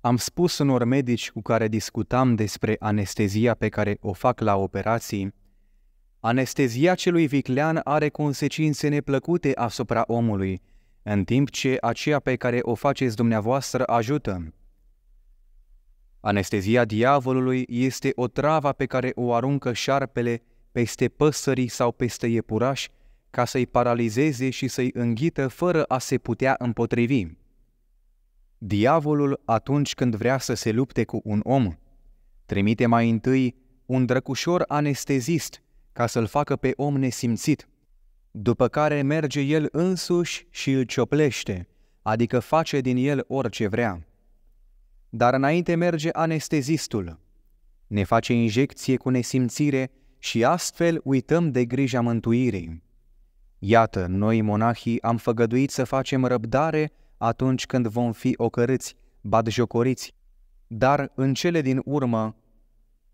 Am spus unor medici cu care discutam despre anestezia pe care o fac la operații, anestezia celui viclean are consecințe neplăcute asupra omului, în timp ce aceea pe care o faceți dumneavoastră ajută. Anestezia diavolului este o travă pe care o aruncă șarpele peste păsării sau peste iepurași ca să-i paralizeze și să-i înghită fără a se putea împotrivi. Diavolul, atunci când vrea să se lupte cu un om, trimite mai întâi un drăcușor anestezist ca să-l facă pe om nesimțit, după care merge el însuși și îl cioplește, adică face din el orice vrea. Dar înainte merge anestezistul, ne face injecție cu nesimțire și astfel uităm de grija mântuirii. Iată, noi monahii am făgăduit să facem răbdare atunci când vom fi ocărâți, batjocoriți. Dar în cele din urmă,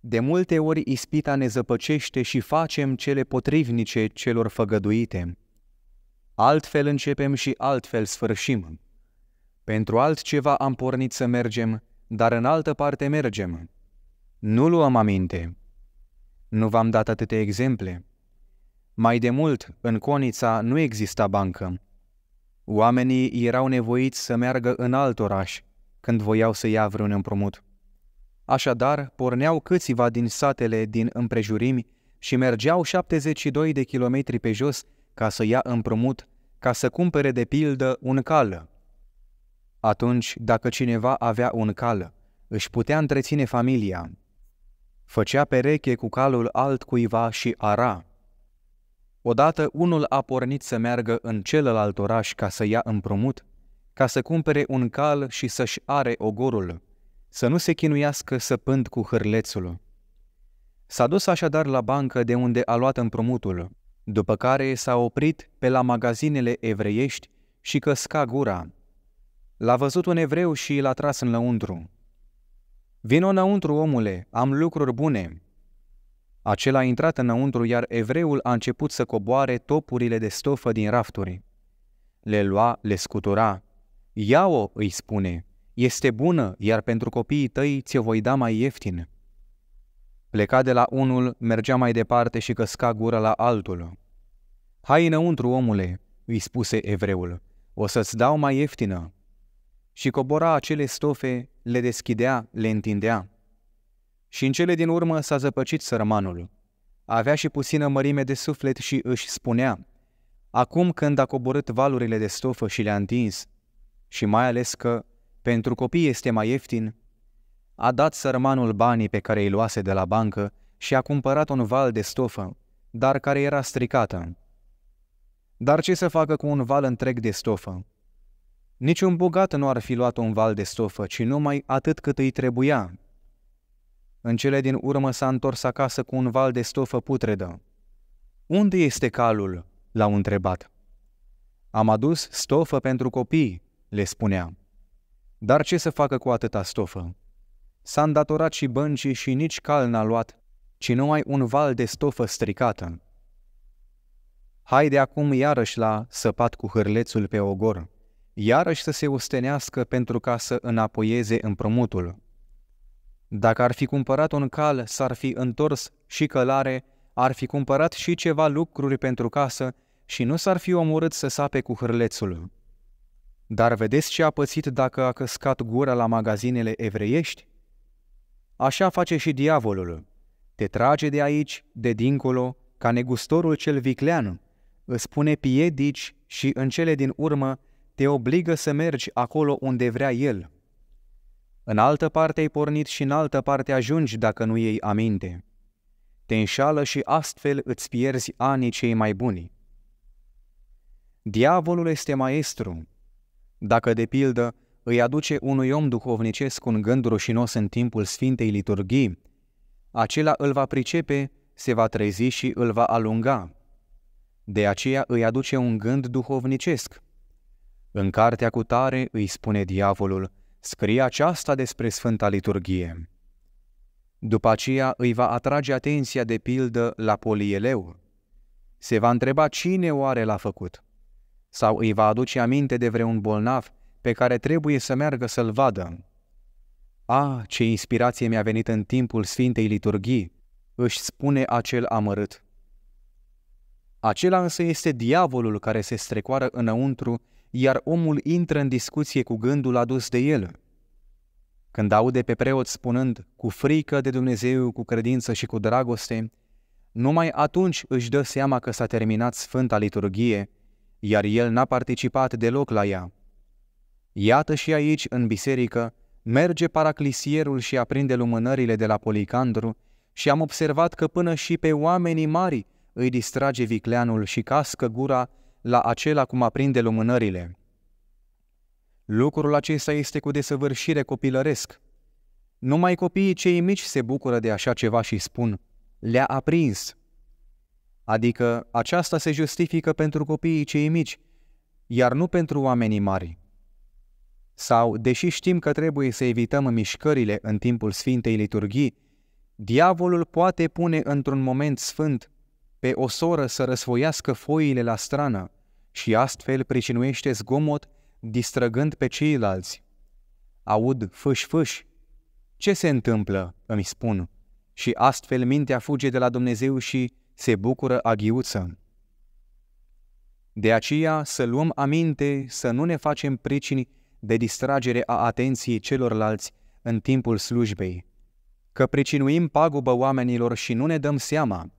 de multe ori ispita ne zăpăcește și facem cele potrivnice celor făgăduite. Altfel începem și altfel sfârșim. Pentru altceva am pornit să mergem, dar în altă parte mergem. Nu luăm aminte. Nu v-am dat atâtea exemple. Mai de mult, în Conița nu exista bancă. Oamenii erau nevoiți să meargă în alt oraș când voiau să ia vreun împrumut. Așadar, porneau câțiva din satele din împrejurimi și mergeau 72 de kilometri pe jos ca să ia împrumut, ca să cumpere de pildă un cal. Atunci, dacă cineva avea un cal, își putea întreține familia. Făcea pereche cu calul altcuiva și ara. Odată unul a pornit să meargă în celălalt oraș ca să ia împrumut, ca să cumpere un cal și să-și are ogorul, să nu se chinuiască săpând cu hârlețul. S-a dus așadar la bancă de unde a luat împrumutul, după care s-a oprit pe la magazinele evreiești și căsca gura. L-a văzut un evreu și l-a tras lăuntru. Vino înăuntru, omule, am lucruri bune, acela a intrat înăuntru, iar evreul a început să coboare topurile de stofă din rafturi. Le lua, le scutura. Ia-o, îi spune, este bună, iar pentru copiii tăi ți-o voi da mai ieftin. Pleca de la unul, mergea mai departe și căsca gură la altul. Hai înăuntru, omule, îi spuse evreul, o să-ți dau mai ieftină. Și cobora acele stofe, le deschidea, le întindea și în cele din urmă s-a zăpăcit sărmanul. Avea și puțină mărime de suflet și își spunea, acum când a coborât valurile de stofă și le-a întins, și mai ales că pentru copii este mai ieftin, a dat sărmanul banii pe care îi luase de la bancă și a cumpărat un val de stofă, dar care era stricată. Dar ce să facă cu un val întreg de stofă? Niciun bogat nu ar fi luat un val de stofă, ci numai atât cât îi trebuia, în cele din urmă s-a întors acasă cu un val de stofă putredă. Unde este calul?" l-au întrebat. Am adus stofă pentru copii," le spunea. Dar ce să facă cu atâta stofă? S-a îndatorat și băncii și nici cal n-a luat, ci numai un val de stofă stricată. Haide acum iarăși la săpat cu hârlețul pe ogor, iarăși să se ustenească pentru ca să înapoieze împrumutul. Dacă ar fi cumpărat un cal, s-ar fi întors și călare, ar fi cumpărat și ceva lucruri pentru casă și nu s-ar fi omorât să sape cu hârlețul. Dar vedeți ce a pățit dacă a căscat gura la magazinele evreiești? Așa face și diavolul. Te trage de aici, de dincolo, ca negustorul cel viclean, îți pune piedici și în cele din urmă te obligă să mergi acolo unde vrea el. În altă parte ai pornit și în altă parte ajungi dacă nu iei aminte. Te înșală și astfel îți pierzi anii cei mai buni. Diavolul este maestru. Dacă, de pildă, îi aduce unui om duhovnicesc un gând rușinos în timpul Sfintei Liturghii, acela îl va pricepe, se va trezi și îl va alunga. De aceea îi aduce un gând duhovnicesc. În cartea cu tare îi spune diavolul – scrie aceasta despre Sfânta Liturghie. După aceea îi va atrage atenția de pildă la Polieleu. Se va întreba cine oare l-a făcut. Sau îi va aduce aminte de vreun bolnav pe care trebuie să meargă să-l vadă. A, ce inspirație mi-a venit în timpul Sfintei Liturghii, își spune acel amărât. Acela însă este diavolul care se strecoară înăuntru iar omul intră în discuție cu gândul adus de el. Când aude pe preot spunând cu frică de Dumnezeu, cu credință și cu dragoste, numai atunci își dă seama că s-a terminat Sfânta Liturghie, iar el n-a participat deloc la ea. Iată și aici, în biserică, merge paraclisierul și aprinde lumânările de la Policandru și am observat că până și pe oamenii mari îi distrage vicleanul și cască gura la acela cum aprinde lumânările. Lucrul acesta este cu desăvârșire copilăresc. Numai copiii cei mici se bucură de așa ceva și spun, le-a aprins. Adică aceasta se justifică pentru copiii cei mici, iar nu pentru oamenii mari. Sau, deși știm că trebuie să evităm mișcările în timpul Sfintei Liturghii, diavolul poate pune într-un moment sfânt pe o soră să răsfoiască foile la strană și astfel pricinuiește zgomot, distrăgând pe ceilalți. Aud fâș-fâș. Ce se întâmplă? îmi spun. Și astfel mintea fuge de la Dumnezeu și se bucură aghiuță. De aceea să luăm aminte să nu ne facem pricini de distragere a atenției celorlalți în timpul slujbei, că pricinuim pagubă oamenilor și nu ne dăm seama –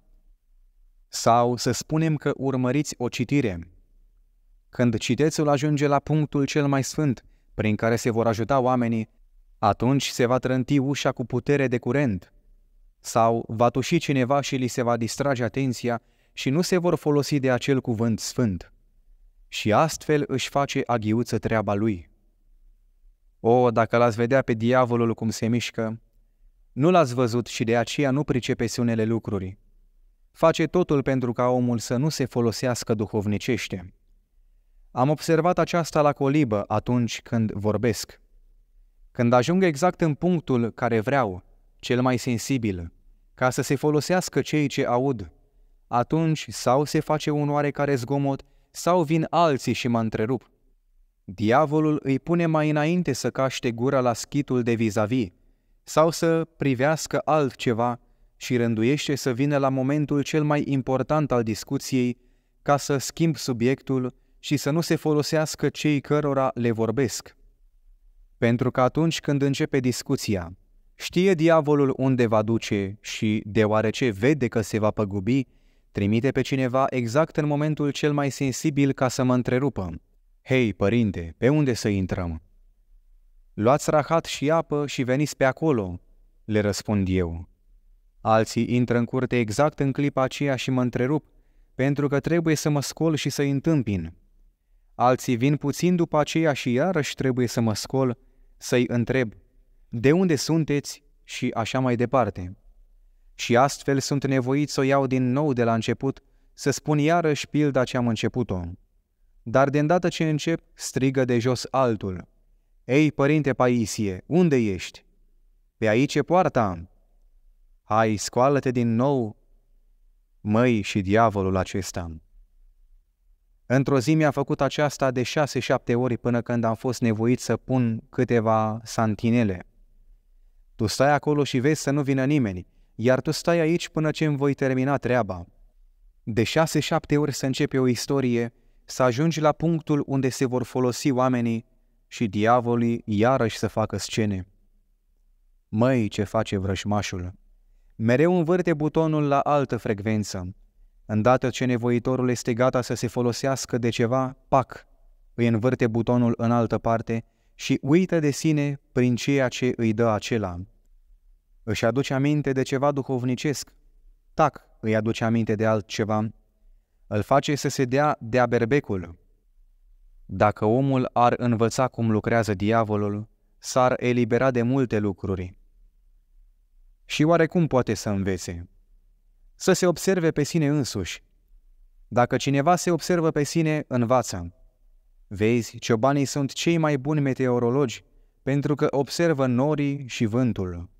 sau să spunem că urmăriți o citire. Când citețul ajunge la punctul cel mai sfânt, prin care se vor ajuta oamenii, atunci se va trânti ușa cu putere de curent. Sau va tuși cineva și li se va distrage atenția și nu se vor folosi de acel cuvânt sfânt. Și astfel își face aghiuță treaba lui. O, dacă l-ați vedea pe diavolul cum se mișcă, nu l-ați văzut și de aceea nu pricepeți unele lucruri face totul pentru ca omul să nu se folosească duhovnicește. Am observat aceasta la colibă atunci când vorbesc. Când ajung exact în punctul care vreau, cel mai sensibil, ca să se folosească cei ce aud, atunci sau se face un oarecare zgomot, sau vin alții și mă întrerup. Diavolul îi pune mai înainte să caște gura la schitul de vis-a-vis, sau să privească altceva ci rânduiește să vină la momentul cel mai important al discuției ca să schimb subiectul și să nu se folosească cei cărora le vorbesc. Pentru că atunci când începe discuția, știe diavolul unde va duce și, deoarece vede că se va păgubi, trimite pe cineva exact în momentul cel mai sensibil ca să mă întrerupă. Hei, părinte, pe unde să intrăm? Luați rahat și apă și veniți pe acolo, le răspund eu, Alții intră în curte exact în clipa aceea și mă întrerup, pentru că trebuie să mă scol și să-i întâmpin. Alții vin puțin după aceea și iarăși trebuie să mă scol, să-i întreb, de unde sunteți și așa mai departe. Și astfel sunt nevoit să o iau din nou de la început, să spun iarăși pilda ce am început-o. Dar de îndată ce încep, strigă de jos altul. Ei, părinte Paisie, unde ești? Pe aici e poarta, Hai, scoală-te din nou, măi și diavolul acesta. Într-o zi mi-a făcut aceasta de șase-șapte ori până când am fost nevoit să pun câteva santinele. Tu stai acolo și vezi să nu vină nimeni, iar tu stai aici până ce îmi voi termina treaba. De șase-șapte ori să începe o istorie, să ajungi la punctul unde se vor folosi oamenii și diavolii iarăși să facă scene. Măi, ce face vrăjmașul! mereu învârte butonul la altă frecvență. Îndată ce nevoitorul este gata să se folosească de ceva, pac, îi învârte butonul în altă parte și uită de sine prin ceea ce îi dă acela. Își aduce aminte de ceva duhovnicesc, tac, îi aduce aminte de altceva, îl face să se dea de-a berbecul. Dacă omul ar învăța cum lucrează diavolul, s-ar elibera de multe lucruri și oarecum poate să învețe. Să se observe pe sine însuși. Dacă cineva se observă pe sine, învață. Vezi, ciobanii sunt cei mai buni meteorologi, pentru că observă norii și vântul.